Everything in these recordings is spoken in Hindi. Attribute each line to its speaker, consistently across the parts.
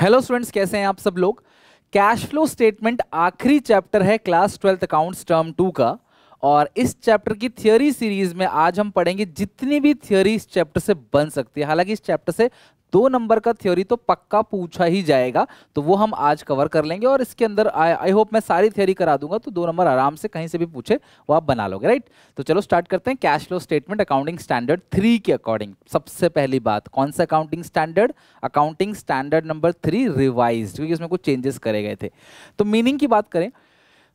Speaker 1: हेलो स्टूडेंट्स कैसे हैं आप सब लोग कैश फ्लो स्टेटमेंट आखिरी चैप्टर है class twelfth accounts term two का और इस चैप्टर की थियोरी सीरीज में आज हम पढ़ेंगे जितनी भी थियोरी इस चैप्टर से बन सकती है हालांकि इस चैप्टर से दो नंबर का थ्योरी तो पक्का पूछा ही जाएगा तो वो हम आज कवर कर लेंगे और इसके अंदर आई होप मैं सारी थ्योरी करा दूंगा तो दो नंबर आराम से कहीं से भी पूछे वो आप बना लोगे राइट तो चलो स्टार्ट करते हैं cash flow statement accounting standard three के अकॉर्डिंग सबसे पहली बात कौन सा accounting standard accounting standard number three revise क्योंकि इसमें कुछ चेंजेस करे गए थे तो मीनिंग की बात करें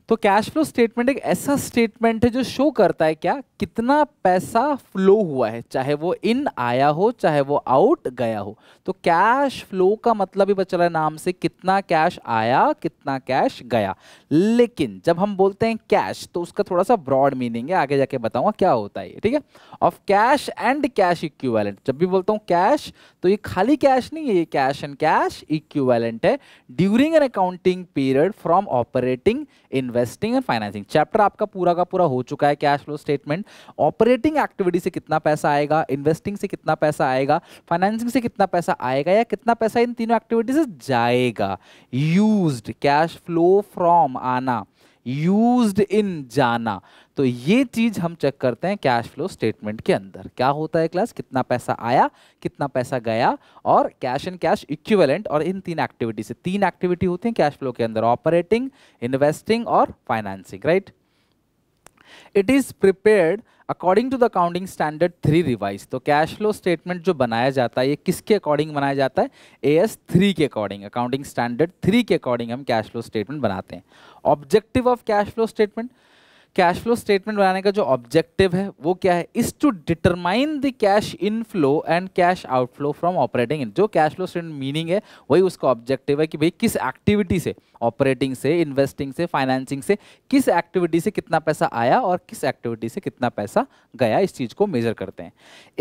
Speaker 1: तो कैश फ्लो स्टेटमेंट एक ऐसा स्टेटमेंट है जो शो करता है क्या कितना पैसा फ्लो हुआ है चाहे वो इन आया हो चाहे वो आउट गया हो तो कैश फ्लो का मतलब ही बचल है नाम से कितना कैश आया कितना कैश गया लेकिन जब हम बोलते हैं कैश तो उसका थोड़ा सा ब्रॉड मीनिंग है आगे जाके बताऊंगा क्या होता है ठीक है of cash and cash equivalent जब भी बोलता हूँ कैश तो ये खाली कैश नहीं है ये कैश एंड कैश इक्वेलेंट है during an accounting period from operating in investing and financing chapter आपका पूरा का पूरा हो चुका है cash flow statement operating activity से कितना पैसा आएगा इन्वेस्टिंग से कितना पैसा आएगा फाइनेंसिंग से कितना पैसा आएगा या कितना पैसा इन तीनों एक्टिविटी से जाएगा यूज कैश फ्लो फ्रॉम आना यूज्ड इन जाना तो ये चीज हम चेक करते हैं कैश फ्लो स्टेटमेंट के अंदर क्या होता है क्लास कितना पैसा आया कितना पैसा गया और कैश एंड कैश इक्विवेलेंट और इन तीन एक्टिविटी से तीन एक्टिविटी होती हैं कैश फ्लो के अंदर ऑपरेटिंग इन्वेस्टिंग और financing right right? It is prepared according to the accounting standard three revise तो कैश फ्लो स्टेटमेंट जो बनाया जाता है ये किसके अकॉर्डिंग बनाया जाता है ए एस थ्री के अकॉर्डिंग अकाउंटिंग स्टैंडर्ड थ्री के अकॉर्डिंग हम कैश फ्लो स्टेटमेंट बनाते हैं objective of cash flow statement cash flow statement बनाने का जो ऑब्जेक्टिव है वो क्या है is to determine the cash inflow and cash outflow from operating जो कैश फ्लो स्टेटमेंट मीनिंग है वही उसका ऑब्जेक्टिव है कि भाई किस एक्टिविटी से ऑपरेटिंग से इन्वेस्टिंग से फाइनेंसिंग से किस एक्टिविटी से कितना पैसा आया और किस एक्टिविटी से कितना पैसा गया इस चीज़ को मेजर करते हैं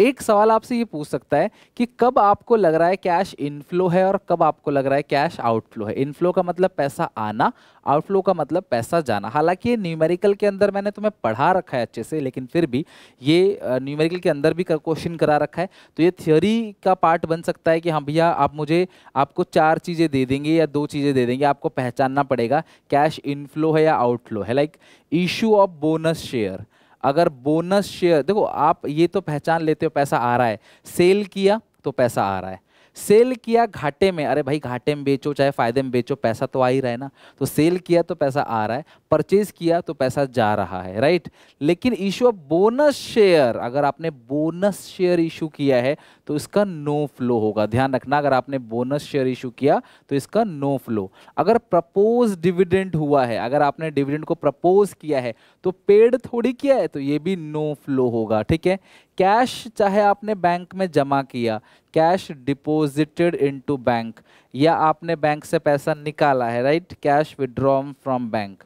Speaker 1: एक सवाल आपसे ये पूछ सकता है कि कब आपको लग रहा है कैश इनफ्लो है और कब आपको लग रहा है कैश आउटफ्लो है इनफ्लो का मतलब पैसा आना आउटफ्लो का मतलब पैसा जाना हालांकि न्यूमेरिकल के अंदर अंदर मैंने तुम्हें पढ़ा रखा है अच्छे से लेकिन फिर भी ये न्यूमेरिकल के अंदर भी क्वेश्चन करा रखा है तो ये थ्योरी का पार्ट बन सकता है कि हाँ भैया आप मुझे आपको चार चीज़ें दे देंगे या दो चीज़ें दे देंगे आपको पहचानना पड़ेगा कैश इनफ्लो है या आउटफ्लो है like issue of bonus share अगर बोनस शेयर देखो आप ये तो पहचान लेते हो पैसा आ रहा है सेल किया तो पैसा आ रहा है सेल किया घाटे में अरे भाई घाटे में बेचो चाहे फायदे में बेचो पैसा तो आ ही रहा है ना तो सेल किया तो पैसा आ रहा है परचेज किया तो पैसा जा रहा है राइट लेकिन इशू ऑफ बोनस शेयर अगर आपने बोनस शेयर इशू किया है तो इसका नो फ्लो होगा ध्यान रखना अगर आपने बोनस शेयर इशू किया तो इसका नो फ्लो अगर प्रपोज डिविडेंड हुआ है अगर आपने डिविडेंड को प्रपोज किया है तो पेड थोड़ी किया है तो ये भी नो फ्लो होगा ठीक है कैश चाहे आपने बैंक में जमा किया कैश डिपोजिटेड इनटू बैंक या आपने बैंक से पैसा निकाला है right cash withdrawn from bank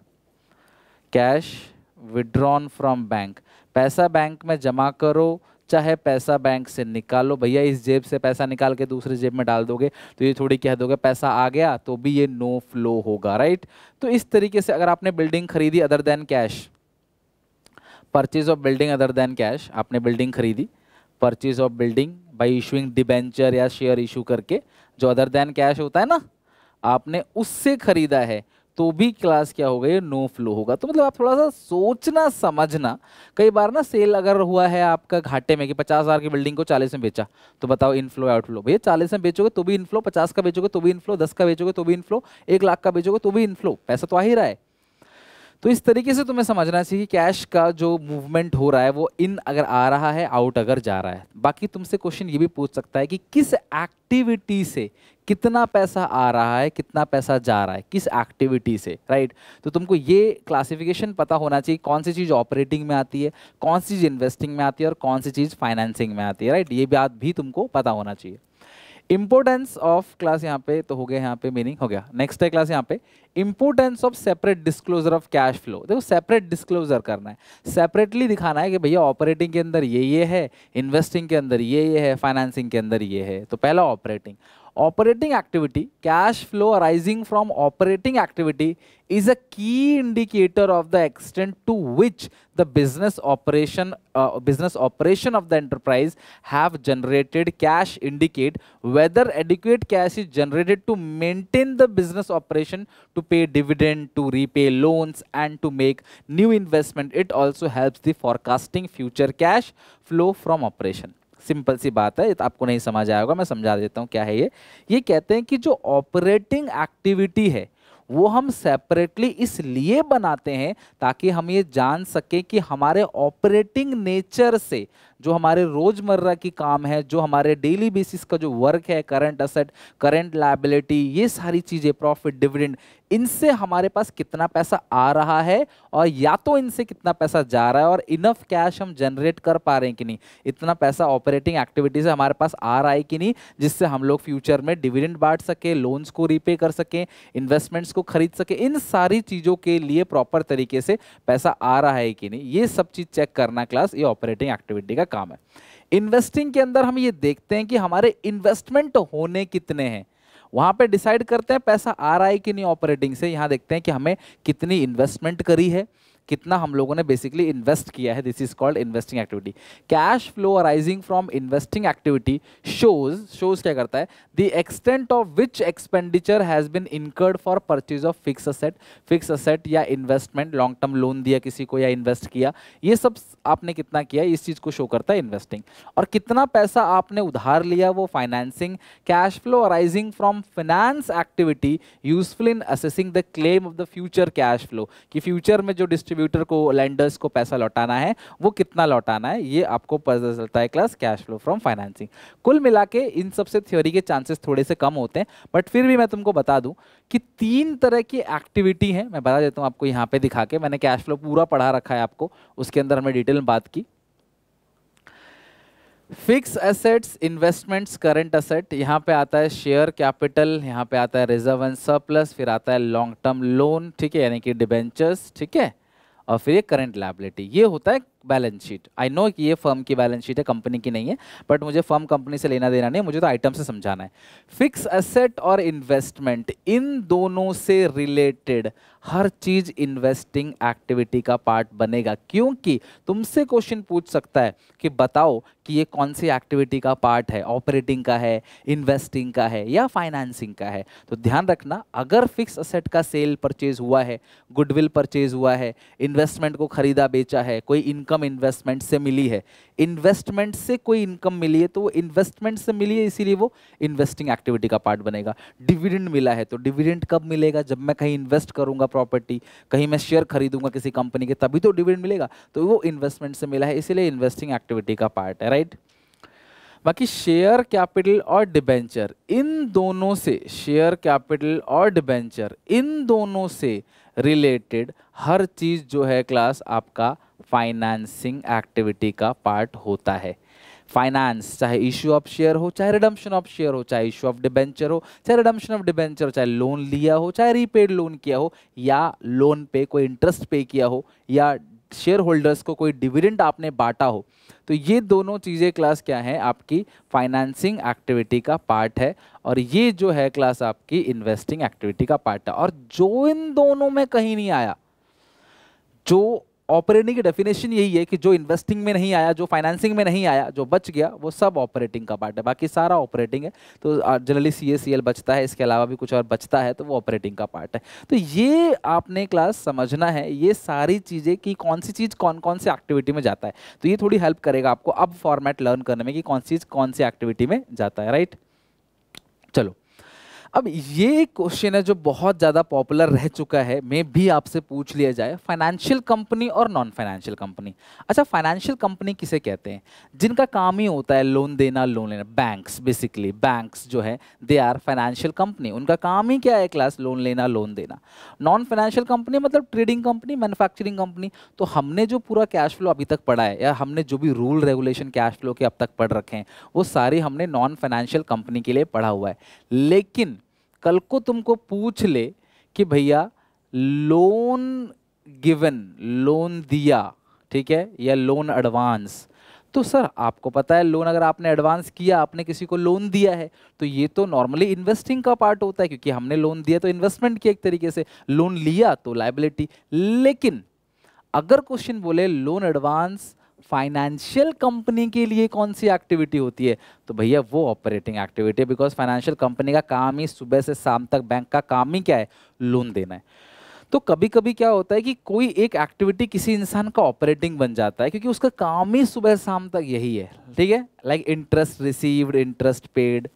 Speaker 1: cash withdrawn from bank पैसा बैंक में जमा करो चाहे पैसा बैंक से निकालो भैया इस जेब से पैसा निकाल के दूसरे जेब में डाल दोगे तो ये थोड़ी कह दोगे पैसा आ गया तो भी ये नो फ्लो होगा राइट तो इस तरीके से अगर आपने बिल्डिंग खरीदी other than cash purchase of building other than cash आपने बिल्डिंग खरीदी purchase of building by issuing debenture या शेयर इशू करके जो अदर देन कैश होता है ना आपने उससे खरीदा है तो भी क्लास क्या होगा ये नो फ्लो होगा तो मतलब आप थोड़ा सा सोचना समझना कई बार ना सेल अगर हुआ है आपका घाटे में कि पचास हज़ार की बिल्डिंग को चालीस में बेचा तो बताओ इनफ्लो आउटफ्लो भैया चालीस में बेचोगे तो भी इनफ्लो पचास का बेचोगे तो भी इनफ्लो दस का बेचोगे तो भी इनफ्लो एक लाख का बेचोगे तो भी इनफ्लो पैसा तो आ ही रहा है तो इस तरीके से तुम्हें समझना चाहिए कि कैश का जो मूवमेंट हो रहा है वो इन अगर आ रहा है आउट अगर जा रहा है बाकी तुमसे क्वेश्चन ये भी पूछ सकता है कि किस एक्टिविटी से कितना पैसा आ रहा है कितना पैसा जा रहा है किस एक्टिविटी से राइट तो तुमको ये क्लासिफिकेशन पता होना चाहिए कौन सी चीज़ ऑपरेटिंग में आती है कौन सी चीज़ इन्वेस्टिंग में आती है और कौन सी चीज़ फाइनेंसिंग में आती है राइट ये बात भी तुमको पता होना चाहिए इंपोर्टेंस ऑफ क्लास यहाँ पे तो हो गया यहाँ पे मीनिंग हो गया नेक्स्ट है क्लास यहाँ पे importance of separate disclosure of cash flow देखो सेपरेट डिस्क्लोजर करना है सेपरेटली दिखाना है कि भैया ऑपरेटिंग के अंदर ये ये है इन्वेस्टिंग के अंदर ये ये है फाइनेंसिंग के अंदर ये है तो पहला operating Operating activity, cash flow arising from operating activity is a key indicator of the extent to which the business operation uh, business operation of the enterprise have generated cash indicate whether adequate cash is generated to maintain the business operation to pay dividend to repay loans and to make new investment it also helps the forecasting future cash flow from operation simple सी बात है तो आपको नहीं समझ आया होगा मैं समझा देता हूँ क्या है ये ये कहते हैं कि जो ऑपरेटिंग एक्टिविटी है वो हम सेपरेटली इसलिए बनाते हैं ताकि हम ये जान सकें कि हमारे ऑपरेटिंग नेचर से जो हमारे रोजमर्रा की काम है जो हमारे डेली बेसिस का जो वर्क है करंट असेट करंट लाइबिलिटी ये सारी चीज़ें प्रॉफिट डिविडेंड इनसे हमारे पास कितना पैसा आ रहा है और या तो इनसे कितना पैसा जा रहा है और इनफ कैश हम जनरेट कर पा रहे हैं कि नहीं इतना पैसा ऑपरेटिंग एक्टिविटी से हमारे पास आ रहा है कि नहीं जिससे हम लोग फ्यूचर में डिविडेंड बांट सकें लोन्स को रीपे कर सकें इन्वेस्टमेंट्स को खरीद सकें इन सारी चीज़ों के लिए प्रॉपर तरीके से पैसा आ रहा है कि नहीं ये सब चीज़ चेक करना क्लास ये ऑपरेटिंग एक्टिविटी का काम है इन्वेस्टिंग के अंदर हम ये देखते हैं कि हमारे इन्वेस्टमेंट होने कितने हैं वहां पे डिसाइड करते हैं पैसा आ रहा है कि नहीं ऑपरेटिंग से यहां देखते हैं कि हमें कितनी इन्वेस्टमेंट करी है कितना हम लोगों ने बेसिकली इन्वेस्ट किया है this is called investing activity cash flow arising from investing activity shows shows क्या करता है the extent of which expenditure has been incurred for purchase of fix asset fix asset या इन्वेस्टमेंट लॉन्ग टर्म लोन दिया किसी को या इन्वेस्ट किया ये सब आपने कितना किया इस चीज को शो करता है इन्वेस्टिंग और कितना पैसा आपने उधार लिया वो financing cash flow arising from finance activity useful in assessing the claim of the future cash flow कि फ्यूचर में जो डिस्ट्रीब्यूट डिस्ट्रीब्यूटर को लैंडर्स को पैसा लौटाना है वो कितना लौटाना है ये आपको पता चलता है class cash flow from financing कुल मिला के इन सबसे थ्योरी के चांसेस थोड़े से कम होते हैं बट फिर भी मैं तुमको बता दूँ कि तीन तरह की एक्टिविटी है मैं बता देता हूँ आपको यहाँ पे दिखा के मैंने कैश फ्लो पूरा पढ़ा रखा है आपको उसके अंदर हमने डिटेल में बात की fix assets investments current asset यहाँ पे आता है शेयर कैपिटल यहाँ पे आता है रिजर्व एंड सरप्लस फिर आता है लॉन्ग टर्म लोन ठीक है यानी कि डिबेंचर्स ठीक है और फिर एक करंट लाइबिलिटी ये होता है बैलेंस शीट आई नो कि ये फर्म की बैलेंस शीट है कंपनी की नहीं है बट मुझे फर्म कंपनी से लेना देना नहीं मुझे तो आइटम से समझाना है फिक्स असेट और इन्वेस्टमेंट इन दोनों से रिलेटेड हर चीज इन्वेस्टिंग एक्टिविटी का पार्ट बनेगा क्योंकि तुमसे क्वेश्चन पूछ सकता है कि बताओ कि ये कौन सी एक्टिविटी का पार्ट है ऑपरेटिंग का है इन्वेस्टिंग का है या फाइनेंसिंग का है तो ध्यान रखना अगर फिक्स असेट का सेल परचेज हुआ है गुडविल परचेज हुआ है इन्वेस्टमेंट को खरीदा बेचा है कोई इन इनकम इन्वेस्टमेंट से मिली है इन्वेस्टमेंट से कोई इनकम मिली है तो वो इन्वेस्टमेंट से मिली है इसीलिए वो इन्वेस्टिंग एक्टिविटी का पार्ट बनेगा डिविडेंड मिला है तो डिविडेंड कब मिलेगा जब मैं कहीं इन्वेस्ट करूंगा प्रॉपर्टी कहीं मैं शेयर खरीदूंगा किसी कंपनी के तभी तो डिविडेंड मिलेगा तो वो इन्वेस्टमेंट से मिला है इसीलिए इन्वेस्टिंग एक्टिविटी का पार्ट है राइट बाकी शेयर कैपिटल और डिबेंचर इन दोनों से शेयर कैपिटल और डिबेंचर इन दोनों से रिलेटेड हर चीज़ जो है क्लास आपका फाइनेंसिंग एक्टिविटी का पार्ट होता है फाइनेंस चाहे इशू ऑफ शेयर हो चाहे रिडम्पशन ऑफ शेयर हो चाहे इशू ऑफ डिबेंचर हो चाहे रिडम्पशन ऑफ डिबेंचर हो चाहे लोन लिया हो चाहे रीपेड लोन किया हो या लोन पे कोई इंटरेस्ट पे किया हो या शेयर होल्डर्स को कोई डिविडेंड आपने बांटा हो तो ये दोनों चीज़ें क्लास क्या है आपकी फाइनेंसिंग एक्टिविटी का पार्ट है और ये जो है क्लास आपकी इन्वेस्टिंग एक्टिविटी का पार्ट है और जो इन दोनों में कहीं नहीं आया जो ऑपरेटिंग की डेफिनेशन यही है कि जो इन्वेस्टिंग में नहीं आया जो फाइनेंसिंग में नहीं आया जो बच गया वो सब ऑपरेटिंग का पार्ट है बाकी सारा ऑपरेटिंग है तो generally C S C L बचता है इसके अलावा भी कुछ और बचता है तो वो ऑपरेटिंग का पार्ट है तो ये आपने क्लास समझना है ये सारी चीज़ें कि कौन सी चीज़ कौन कौन सी एक्टिविटी में जाता है तो ये थोड़ी हेल्प करेगा आपको अब फॉर्मेट लर्न करने में कि कौन सी चीज कौन सी एक्टिविटी में जाता है राइट चलो अब ये क्वेश्चन है जो बहुत ज़्यादा पॉपुलर रह चुका है मे भी आपसे पूछ लिया जाए फाइनेंशियल कंपनी और नॉन फाइनेंशियल कंपनी अच्छा फाइनेंशियल कंपनी किसे कहते हैं जिनका काम ही होता है लोन देना लोन लेना बैंक्स बेसिकली बैंक्स जो है दे आर फाइनेंशियल कंपनी उनका काम ही क्या है क्लास लोन लेना लोन देना नॉन फाइनेंशियल कंपनी मतलब ट्रेडिंग कंपनी मैनुफैक्चरिंग कंपनी तो हमने जो पूरा कैश फ्लो अभी तक पढ़ा है या हमने जो भी रूल रेगुलेशन कैश फ्लो के अब तक पढ़ रखे हैं वो सारे हमने नॉन फाइनेंशियल कंपनी के लिए पढ़ा हुआ है लेकिन कल को तुमको पूछ ले कि भैया लोन गिवन लोन दिया ठीक है या लोन एडवांस तो सर आपको पता है लोन अगर आपने एडवांस किया आपने किसी को लोन दिया है तो ये तो नॉर्मली इन्वेस्टिंग का पार्ट होता है क्योंकि हमने लोन दिया तो इन्वेस्टमेंट किया एक तरीके से लोन लिया तो लाइबिलिटी लेकिन अगर क्वेश्चन बोले लोन एडवांस फाइनेंशियल कंपनी के लिए कौन सी एक्टिविटी होती है तो भैया वो ऑपरेटिंग एक्टिविटी है बिकॉज फाइनेंशियल कंपनी का काम ही सुबह से शाम तक बैंक का काम ही क्या है लोन देना है तो कभी कभी क्या होता है कि कोई एक एक्टिविटी किसी इंसान का ऑपरेटिंग बन जाता है क्योंकि उसका काम ही सुबह शाम तक यही है ठीक है like interest received interest paid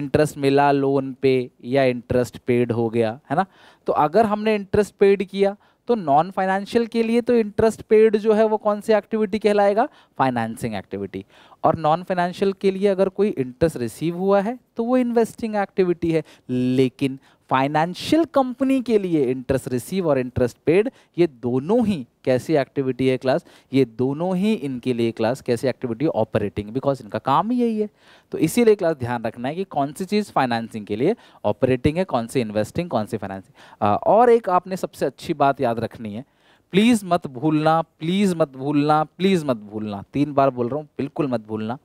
Speaker 1: interest मिला लोन पे या इंटरेस्ट पेड हो गया है ना तो अगर हमने इंटरेस्ट पेड किया तो नॉन फाइनेंशियल के लिए तो इंटरेस्ट पेड जो है वो कौन सी एक्टिविटी कहलाएगा फाइनेंसिंग एक्टिविटी और नॉन फाइनेंशियल के लिए अगर कोई इंटरेस्ट रिसीव हुआ है तो वो इन्वेस्टिंग एक्टिविटी है लेकिन फाइनेंशियल कंपनी के लिए इंटरेस्ट रिसीव और इंटरेस्ट पेड ये दोनों ही कैसी एक्टिविटी है क्लास ये दोनों ही इनके लिए क्लास कैसी एक्टिविटी ऑपरेटिंग बिकॉज इनका काम ही यही है तो इसीलिए क्लास ध्यान रखना है कि कौन सी चीज़ फाइनेंसिंग के लिए ऑपरेटिंग है कौन सी इन्वेस्टिंग कौन सी फाइनेंसिंग और एक आपने सबसे अच्छी बात याद रखनी है प्लीज़ मत भूलना प्लीज़ मत भूलना प्लीज़ मत भूलना तीन बार बोल रहा हूँ बिल्कुल मत भूलना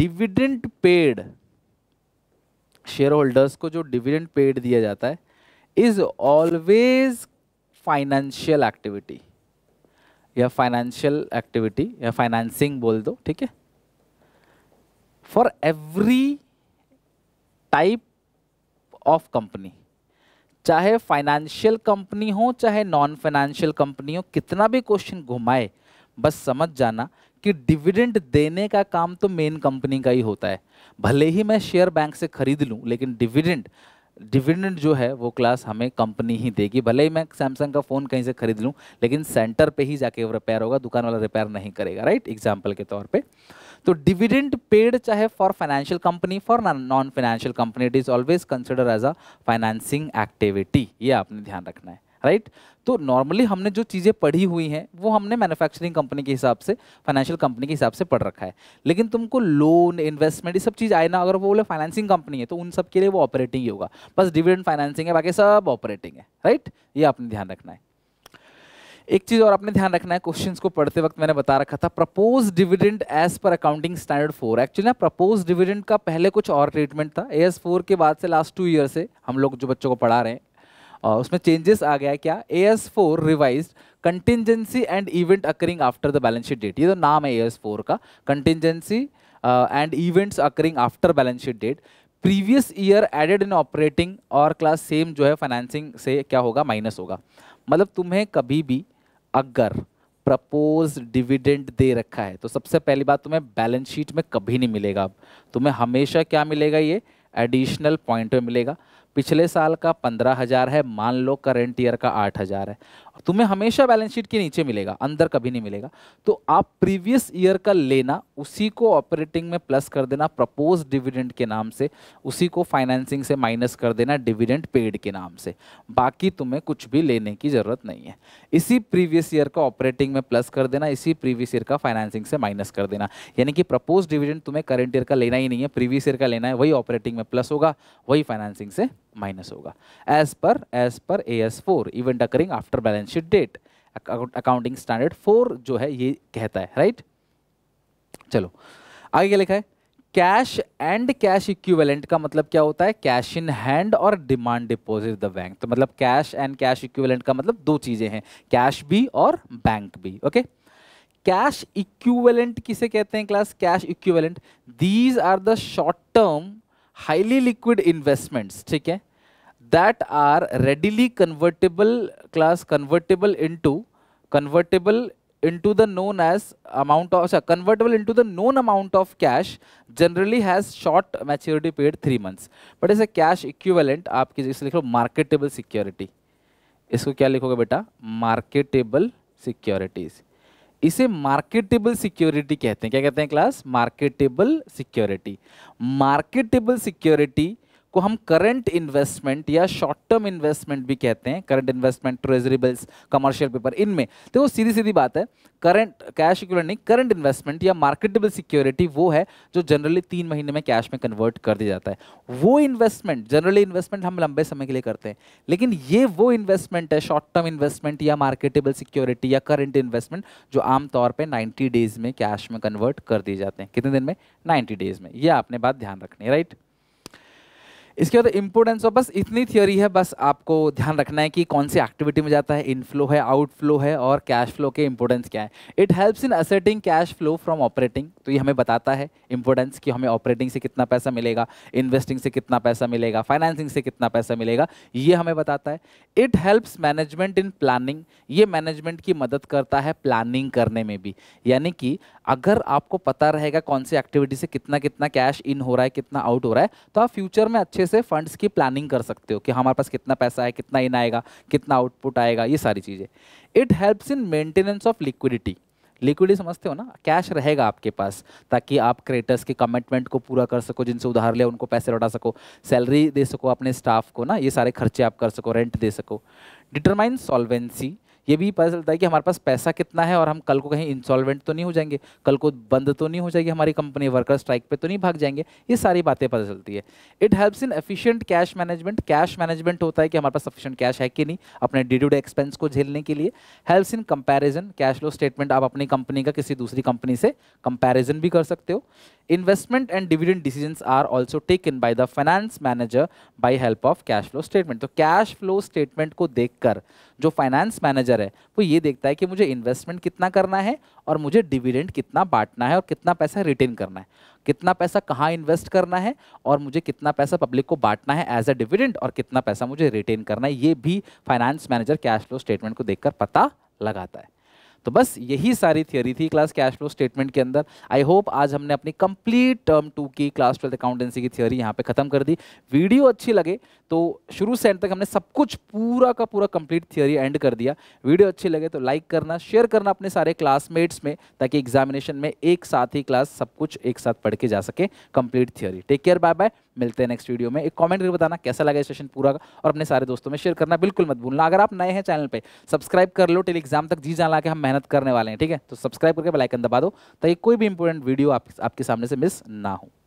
Speaker 1: डिविडेंट पेड शेयर होल्डर्स को जो डिविडेंड पेड दिया जाता है इज ऑलवेज फाइनेंशियल एक्टिविटी या फाइनेंशियल एक्टिविटी या फाइनेंसिंग बोल दो ठीक है for every type of company चाहे फाइनेंशियल कंपनी हो चाहे नॉन फाइनेंशियल कंपनी हो कितना भी क्वेश्चन घुमाए बस समझ जाना कि डिविडेंड देने का काम तो मेन कंपनी का ही होता है भले ही मैं शेयर बैंक से खरीद लूँ लेकिन डिविडेंड डिविडेंड जो है वो क्लास हमें कंपनी ही देगी भले ही मैं सैमसंग का फ़ोन कहीं से खरीद लूँ लेकिन सेंटर पे ही जाके वो रिपेयर होगा दुकान वाला रिपेयर नहीं करेगा राइट एग्जाम्पल के तौर पे तो डिविडेंड पेड चाहे for financial company for non financial company it is always consider as a financing activity ये आपने ध्यान रखना है राइट तो नॉर्मली हमने जो चीज़ें पढ़ी हुई हैं वो हमने मैन्युफैक्चरिंग कंपनी के हिसाब से फाइनेंशियल कंपनी के हिसाब से पढ़ रखा है लेकिन तुमको लोन इन्वेस्टमेंट ये सब चीज़ आए ना अगर वो बोले फाइनेंसिंग कंपनी है तो उन सब के लिए वो ऑपरेटिंग ही होगा बस डिविडेंड फाइनेंसिंग है बाकी सब ऑपरेटिंग है राइट ये आपने ध्यान रखना है एक चीज़ और आपने ध्यान रखना है क्वेश्चंस को पढ़ते वक्त मैंने बता रखा था propose dividend as per accounting standard four actually ना प्रपोज डिविडेंड का पहले कुछ और ट्रीटमेंट था एस फोर के बाद से लास्ट टू ईयर से हम लोग जो बच्चों को पढ़ा रहे हैं और उसमें चेंजेस आ गया क्या A S four revise contingency and event occurring after the balance sheet date ये तो नाम है ए एस फोर का contingency and events occurring after balance sheet date previous year added in operating और क्लास सेम जो है फाइनेंसिंग से क्या होगा माइनस होगा मतलब तुम्हें कभी भी अगर प्रपोज डिविडेंड दे रखा है तो सबसे पहली बात तुम्हें बैलेंस शीट में कभी नहीं मिलेगा अब तुम्हें हमेशा क्या मिलेगा ये एडिशनल पॉइंट में मिलेगा पिछले साल का पंद्रह हज़ार है मान लो करेंट ईयर का आठ हज़ार है तुम्हें हमेशा बैलेंस शीट के नीचे मिलेगा अंदर कभी नहीं मिलेगा तो आप प्रीवियस ईयर का लेना उसी को ऑपरेटिंग में प्लस कर देना प्रपोज डिविडेंड के नाम से उसी को फाइनेंसिंग से माइनस कर देना डिविडेंड पेड के नाम से बाकी तुम्हें कुछ भी लेने की ज़रूरत नहीं है इसी प्रीवियस ईयर का ऑपरेटिंग में प्लस कर देना इसी प्रीवियस ईयर का फाइनेंसिंग से माइनस कर देना यानी कि प्रपोज डिविडेंड तुम्हें करेंट ईयर का लेना ही नहीं है प्रीवियस ईयर का लेना है वही ऑपरेटिंग में प्लस होगा वही फाइनेंसिंग से माइनस होगा as per as per A S four event occurring after balance sheet date accounting standard four जो है ये कहता है राइट चलो आगे क्या लिखा है कैश एंड कैश इक्विवेलेंट का मतलब क्या होता है कैश इन हैंड और डिमांड डिपॉजिट द बैंक तो मतलब कैश एंड कैश इक्विवेलेंट का मतलब दो चीजें हैं कैश भी और बैंक भी ओके कैश इक्विवेलेंट किसे कहते हैं class cash equivalent these are the short term highly liquid investments ठीक है that are readily convertible class convertible into convertible into the known as amount of sorry, convertible into the known amount of cash generally has short maturity period three months but as a cash equivalent आप किसी लिख लो marketable security इसको क्या लिखोगे बेटा marketable securities इसे मार्केटेबल सिक्योरिटी कहते हैं क्या कहते हैं class marketable security marketable security को हम करंट इन्वेस्टमेंट या शॉर्ट टर्म इन्वेस्टमेंट भी कहते हैं current investment treasury bills commercial paper इनमें तो वो सीधी सीधी बात है करंट कैश इक्विवेलेंट नहीं करंट इन्वेस्टमेंट या मार्केटेबल सिक्योरिटी वो है जो जनरली तीन महीने में कैश में कन्वर्ट कर दिया जाता है वो इन्वेस्टमेंट जनरली इन्वेस्टमेंट हम लंबे समय के लिए करते हैं लेकिन ये वो इन्वेस्टमेंट है शॉर्ट टर्म इन्वेस्टमेंट या मार्केटेबल सिक्योरिटी या करंट इन्वेस्टमेंट जो आमतौर पर नाइन्टी डेज में कैश में कन्वर्ट कर दिए जाते हैं कितने दिन में नाइन्टी डेज में यह आपने बात ध्यान रखनी है राइट इसके बाद इम्पोर्टेंस ऑफ बस इतनी थियोरी है बस आपको ध्यान रखना है कि कौन सी एक्टिविटी में जाता है इनफ्लो है आउटफ्लो है और कैश फ्लो के इम्पोर्टेंस क्या है it helps in assessing cash flow from operating तो ये हमें बताता है इम्पोर्टेंस कि हमें ऑपरेटिंग से कितना पैसा मिलेगा इन्वेस्टिंग से कितना पैसा मिलेगा फाइनेंसिंग से कितना पैसा मिलेगा ये हमें बताता है it helps management in planning ये मैनेजमेंट की मदद करता है प्लानिंग करने में भी यानी कि अगर आपको पता रहेगा कौन सी एक्टिविटी से कितना कितना कैश इन हो रहा है कितना आउट हो रहा है तो आप फ्यूचर में अच्छे अच्छे से फंड्स की प्लानिंग कर सकते हो कि हमारे पास कितना पैसा है कितना इन आएगा कितना आउटपुट आएगा ये सारी चीज़ें it helps in maintenance of liquidity liquidity समझते हो ना कैश रहेगा आपके पास ताकि आप क्रेडिटर्स के कमिटमेंट को पूरा कर सको जिनसे उधार ले उनको पैसे लौटा सको सैलरी दे सको अपने स्टाफ को ना ये सारे खर्चे आप कर सको रेंट दे सको डिटरमाइन सॉल्वेंसी ये भी पता चलता है कि हमारे पास पैसा कितना है और हम कल को कहीं इंसॉल्वेंट तो नहीं हो जाएंगे कल को बंद तो नहीं हो जाएगी हमारी कंपनी वर्कर स्ट्राइक पे तो नहीं भाग जाएंगे ये सारी बातें पता चलती है it helps in efficient cash management cash management होता है कि हमारे पास सफिशियंट कैश है कि नहीं अपने डे टू डे एक्सपेंस को झेलने के लिए helps in comparison cash flow statement आप अपनी कंपनी का किसी दूसरी कंपनी से कंपेरिजन भी कर सकते हो investment and dividend decisions are also taken by the finance manager by help of cash flow statement तो कैश फ्लो स्टेटमेंट को देख कर जो फाइनेंस मैनेजर है वो ये देखता है कि मुझे इन्वेस्टमेंट कितना करना है और मुझे डिविडेंट कितना बांटना है और कितना पैसा रिटेन करना है कितना पैसा कहाँ इन्वेस्ट करना है और मुझे कितना पैसा पब्लिक को बांटना है एज अ डिविडेंट और कितना पैसा मुझे रिटेन करना है ये भी finance manager cash flow statement को देख कर पता लगाता है तो बस यही सारी थियोरी थी क्लास कैश फ्लो स्टेटमेंट के अंदर आई होप आज हमने अपनी कंप्लीट टर्म टू की क्लास ट्वेल्थ अकाउंटेंसी की थियोरी यहाँ पे खत्म कर दी वीडियो अच्छी लगे तो शुरू से एंड तक हमने सब कुछ पूरा का पूरा कंप्लीट थियोरी एंड कर दिया वीडियो अच्छी लगे तो लाइक करना शेयर करना अपने सारे क्लासमेट्स में ताकि एग्जामिनेशन में एक साथ ही क्लास सब कुछ एक साथ पढ़ के जा सके complete theory take care bye bye मिलते हैं नेक्स्ट वीडियो में एक कमेंट करके बताना कैसा लगा सेशन पूरा का और अपने सारे दोस्तों में शेयर करना बिल्कुल मत भूलना अगर आप नए हैं चैनल पर सब्सक्राइब कर लो टेली एग्जाम तक जी जान ला के हम मेहनत करने वाले हैं ठीक है तो सब्सक्राइब करके बेलाइकन दबा दो ताकि कोई भी इंपॉर्टेंट वीडियो आप, आपके सामने से मिस ना हो